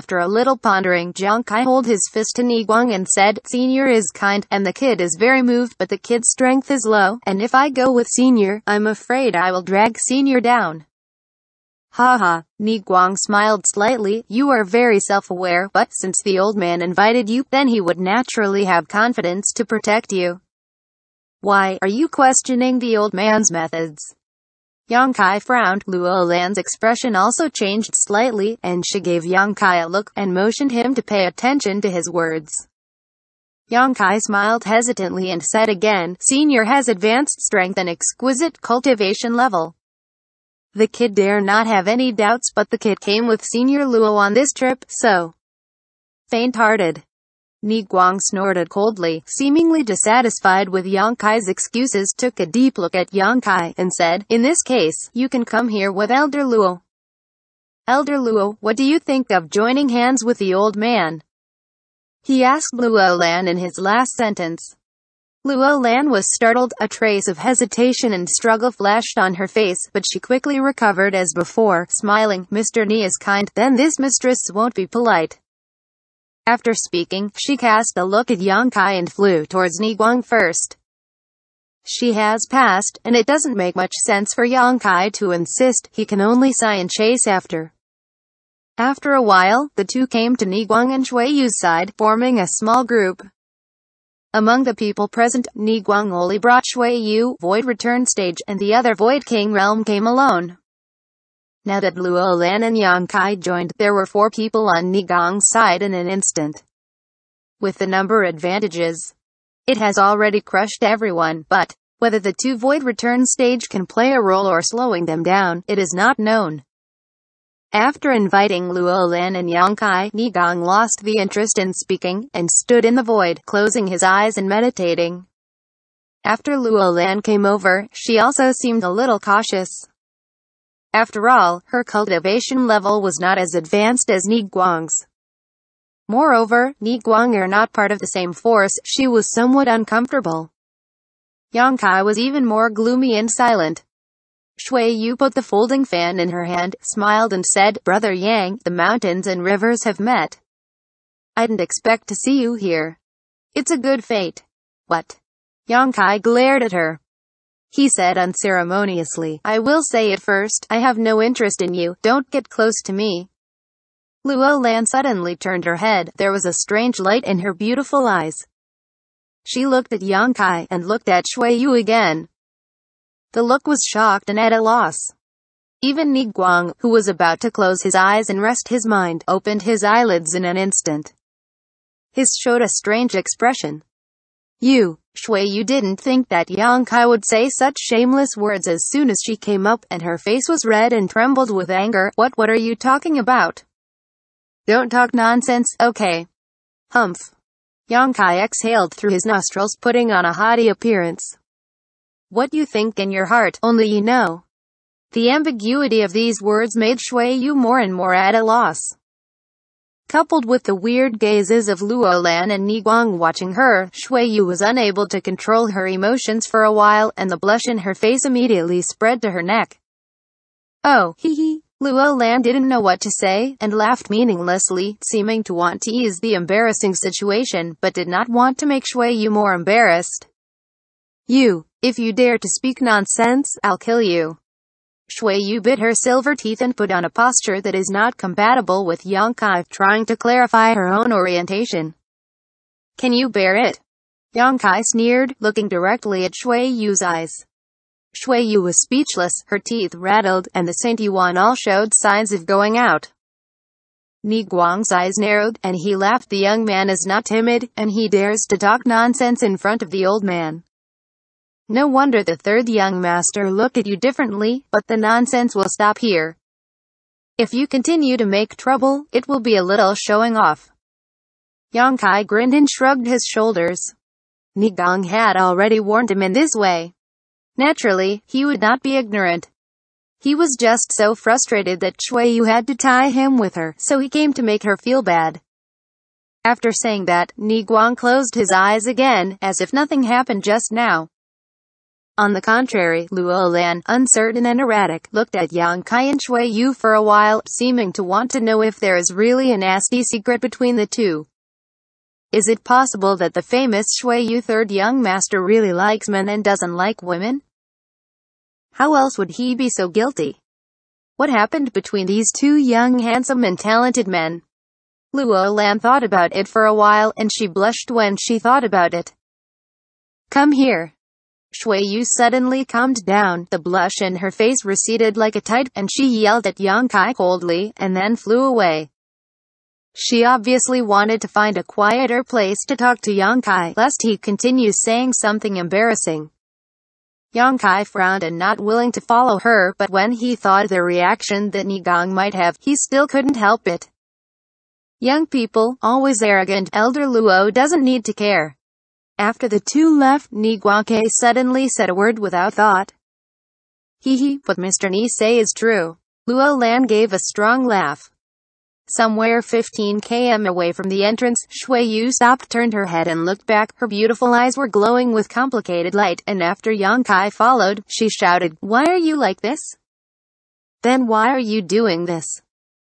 After a little pondering, Jiang Kai held his fist to Niguang and said, Senior is kind, and the kid is very moved, but the kid's strength is low, and if I go with Senior, I'm afraid I will drag Senior down. Ha ha, Ni Guang smiled slightly, you are very self-aware, but since the old man invited you, then he would naturally have confidence to protect you. Why, are you questioning the old man's methods? Yang Kai frowned, Luo Lan's expression also changed slightly, and she gave Yang Kai a look, and motioned him to pay attention to his words. Yang Kai smiled hesitantly and said again, Senior has advanced strength and exquisite cultivation level. The kid dare not have any doubts but the kid came with Senior Luo on this trip, so faint-hearted. Ni Guang snorted coldly, seemingly dissatisfied with Yang Kai's excuses, took a deep look at Yang Kai, and said, In this case, you can come here with Elder Luo. Elder Luo, what do you think of joining hands with the old man? He asked Luo Lan in his last sentence. Luo Lan was startled, a trace of hesitation and struggle flashed on her face, but she quickly recovered as before, smiling, Mr. Ni is kind, then this mistress won't be polite. After speaking, she cast a look at Yang Kai and flew towards Ni Guang first. She has passed, and it doesn't make much sense for Yang Kai to insist, he can only sigh and chase after. After a while, the two came to Ni Guang and Shui Yu's side, forming a small group. Among the people present, Guang only brought Shui Yu, Void Return Stage, and the other Void King Realm came alone. Now that Luo Lan and Yang Kai joined, there were four people on Nigong's side in an instant. With the number advantages, it has already crushed everyone, but, whether the two void return stage can play a role or slowing them down, it is not known. After inviting Luo Lan and Yang Kai, Nigong lost the interest in speaking, and stood in the void, closing his eyes and meditating. After Luo Lan came over, she also seemed a little cautious. After all, her cultivation level was not as advanced as Ni Guang's. Moreover, Ni Guang are not part of the same force, she was somewhat uncomfortable. Yang Kai was even more gloomy and silent. Shui Yu put the folding fan in her hand, smiled and said, Brother Yang, the mountains and rivers have met. I didn't expect to see you here. It's a good fate. What? Yang Kai glared at her. He said unceremoniously, I will say it first, I have no interest in you, don't get close to me. Luo Lan suddenly turned her head, there was a strange light in her beautiful eyes. She looked at Yang Kai, and looked at Shui Yu again. The look was shocked and at a loss. Even Ni Guang, who was about to close his eyes and rest his mind, opened his eyelids in an instant. His showed a strange expression. You, Shui you didn't think that Yang Kai would say such shameless words as soon as she came up, and her face was red and trembled with anger. What what are you talking about? Don't talk nonsense, okay. Humph. Yang Kai exhaled through his nostrils putting on a haughty appearance. What you think in your heart, only you know. The ambiguity of these words made Shui Yu more and more at a loss. Coupled with the weird gazes of Luolan and Niguang watching her, Shui Yu was unable to control her emotions for a while, and the blush in her face immediately spread to her neck. Oh, hee hee. Luolan didn't know what to say, and laughed meaninglessly, seeming to want to ease the embarrassing situation, but did not want to make Shui Yu more embarrassed. You, if you dare to speak nonsense, I'll kill you. Shui Yu bit her silver teeth and put on a posture that is not compatible with Yang Kai, trying to clarify her own orientation. Can you bear it? Yang Kai sneered, looking directly at Shui Yu's eyes. Shui Yu was speechless, her teeth rattled, and the Saint Yuan all showed signs of going out. Ni Guang's eyes narrowed, and he laughed the young man is not timid, and he dares to talk nonsense in front of the old man. No wonder the third young master looked at you differently, but the nonsense will stop here. If you continue to make trouble, it will be a little showing off. Yang Kai grinned and shrugged his shoulders. Nigong had already warned him in this way. Naturally, he would not be ignorant. He was just so frustrated that Chui Yu had to tie him with her, so he came to make her feel bad. After saying that, Ni Guang closed his eyes again, as if nothing happened just now. On the contrary, Luo Lan, uncertain and erratic, looked at Yang Kai and Shui Yu for a while, seeming to want to know if there is really a nasty secret between the two. Is it possible that the famous Shui Yu third young master really likes men and doesn't like women? How else would he be so guilty? What happened between these two young handsome and talented men? Luo Lan thought about it for a while, and she blushed when she thought about it. Come here. Shui Yu suddenly calmed down, the blush in her face receded like a tide, and she yelled at Yang Kai coldly, and then flew away. She obviously wanted to find a quieter place to talk to Yang Kai, lest he continue saying something embarrassing. Yang Kai frowned and not willing to follow her, but when he thought the reaction that Nigong might have, he still couldn't help it. Young people, always arrogant, Elder Luo doesn't need to care. After the two left, Niguake suddenly said a word without thought. Hee hee, what Mr. Nee say is true. Luo Lan gave a strong laugh. Somewhere 15 km away from the entrance, Shui Yu stopped, turned her head and looked back. Her beautiful eyes were glowing with complicated light, and after Yang Kai followed, she shouted, Why are you like this? Then why are you doing this?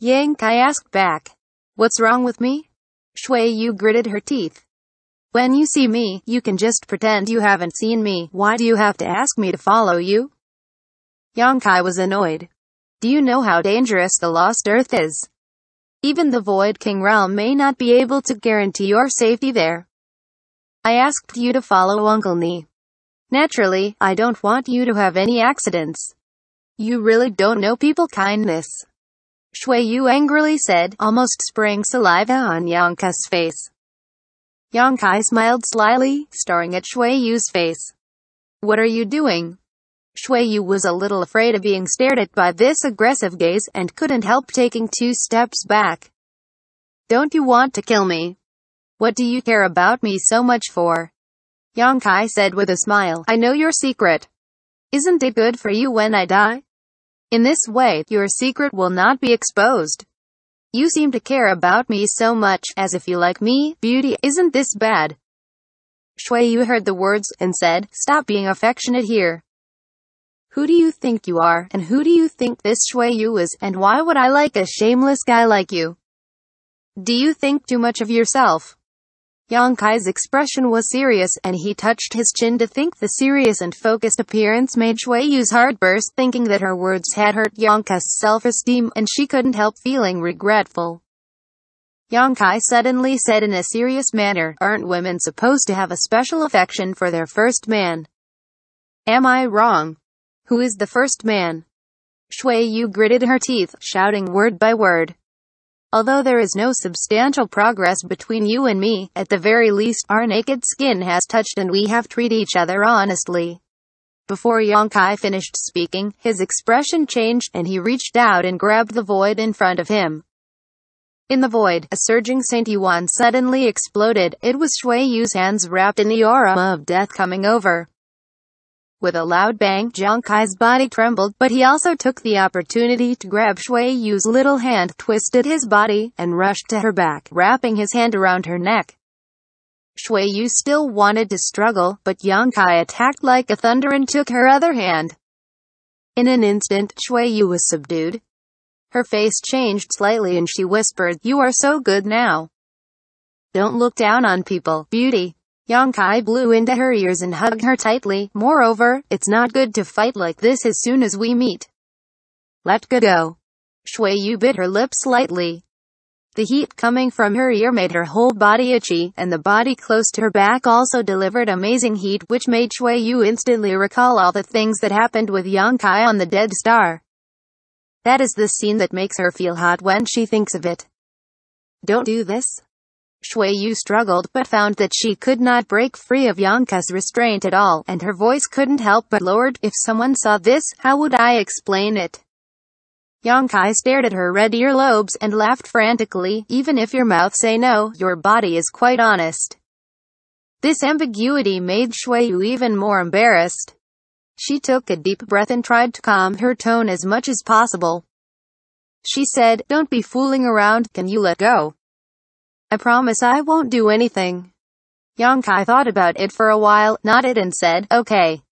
Yang Kai asked back. What's wrong with me? Shui Yu gritted her teeth. When you see me, you can just pretend you haven't seen me. Why do you have to ask me to follow you? Yang Kai was annoyed. Do you know how dangerous the Lost Earth is? Even the Void King realm may not be able to guarantee your safety there. I asked you to follow Uncle Ni. Naturally, I don't want you to have any accidents. You really don't know people kindness. Shui Yu angrily said, almost spraying saliva on Yang Kai's face. Yang Kai smiled slyly, staring at Shui Yu's face. What are you doing? Shui Yu was a little afraid of being stared at by this aggressive gaze and couldn't help taking two steps back. Don't you want to kill me? What do you care about me so much for? Yang Kai said with a smile, I know your secret. Isn't it good for you when I die? In this way, your secret will not be exposed. You seem to care about me so much, as if you like me, beauty, isn't this bad? Shui Yu heard the words, and said, Stop being affectionate here. Who do you think you are, and who do you think this Shui Yu is, and why would I like a shameless guy like you? Do you think too much of yourself? Yang Kai's expression was serious, and he touched his chin to think the serious and focused appearance made Shui Yu's heart burst thinking that her words had hurt Yang Kai's self-esteem, and she couldn't help feeling regretful. Yang Kai suddenly said in a serious manner, aren't women supposed to have a special affection for their first man? Am I wrong? Who is the first man? Shui Yu gritted her teeth, shouting word by word. Although there is no substantial progress between you and me, at the very least, our naked skin has touched and we have treated each other honestly. Before Yonkai finished speaking, his expression changed, and he reached out and grabbed the void in front of him. In the void, a surging Saint Yuan suddenly exploded. It was Shui Yu's hands wrapped in the aura of death coming over. With a loud bang, Zhang Kai's body trembled, but he also took the opportunity to grab Shui Yu's little hand, twisted his body, and rushed to her back, wrapping his hand around her neck. Shui Yu still wanted to struggle, but Yang Kai attacked like a thunder and took her other hand. In an instant, Shui Yu was subdued. Her face changed slightly and she whispered, You are so good now. Don't look down on people, beauty. Yonkai blew into her ears and hugged her tightly. Moreover, it's not good to fight like this as soon as we meet. Let go go. Shui Yu bit her lip slightly. The heat coming from her ear made her whole body itchy, and the body close to her back also delivered amazing heat which made Shui Yu instantly recall all the things that happened with Kai on the Dead Star. That is the scene that makes her feel hot when she thinks of it. Don't do this. Shui Yu struggled but found that she could not break free of Yanka's restraint at all, and her voice couldn't help but lowered, if someone saw this, how would I explain it? Yonka stared at her red earlobes and laughed frantically, even if your mouth say no, your body is quite honest. This ambiguity made Shui Yu even more embarrassed. She took a deep breath and tried to calm her tone as much as possible. She said, don't be fooling around, can you let go? I promise I won't do anything. Kai thought about it for a while, nodded and said, okay.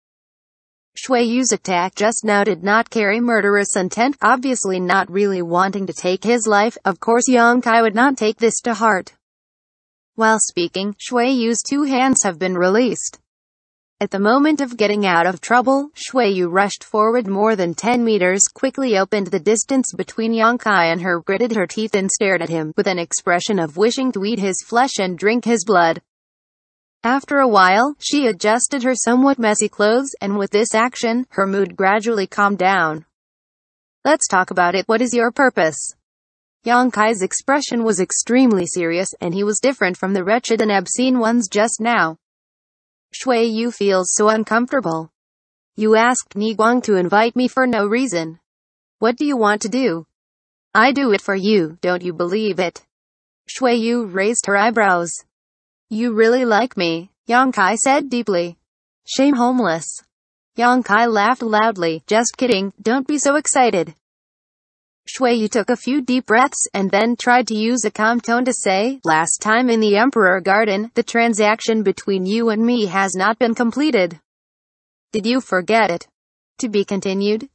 Shui Yu's attack just now did not carry murderous intent, obviously not really wanting to take his life, of course Kai would not take this to heart. While speaking, Shui Yu's two hands have been released. At the moment of getting out of trouble, Yu rushed forward more than 10 meters, quickly opened the distance between Yang Kai and her, gritted her teeth and stared at him, with an expression of wishing to eat his flesh and drink his blood. After a while, she adjusted her somewhat messy clothes, and with this action, her mood gradually calmed down. Let's talk about it, what is your purpose? Yang Kai's expression was extremely serious, and he was different from the wretched and obscene ones just now. Shui Yu feels so uncomfortable. You asked Ni Guang to invite me for no reason. What do you want to do? I do it for you, don't you believe it? Shui Yu raised her eyebrows. You really like me, Yang Kai said deeply. Shame homeless. Yang Kai laughed loudly, just kidding, don't be so excited. Yu took a few deep breaths, and then tried to use a calm tone to say, Last time in the Emperor Garden, the transaction between you and me has not been completed. Did you forget it? To be continued.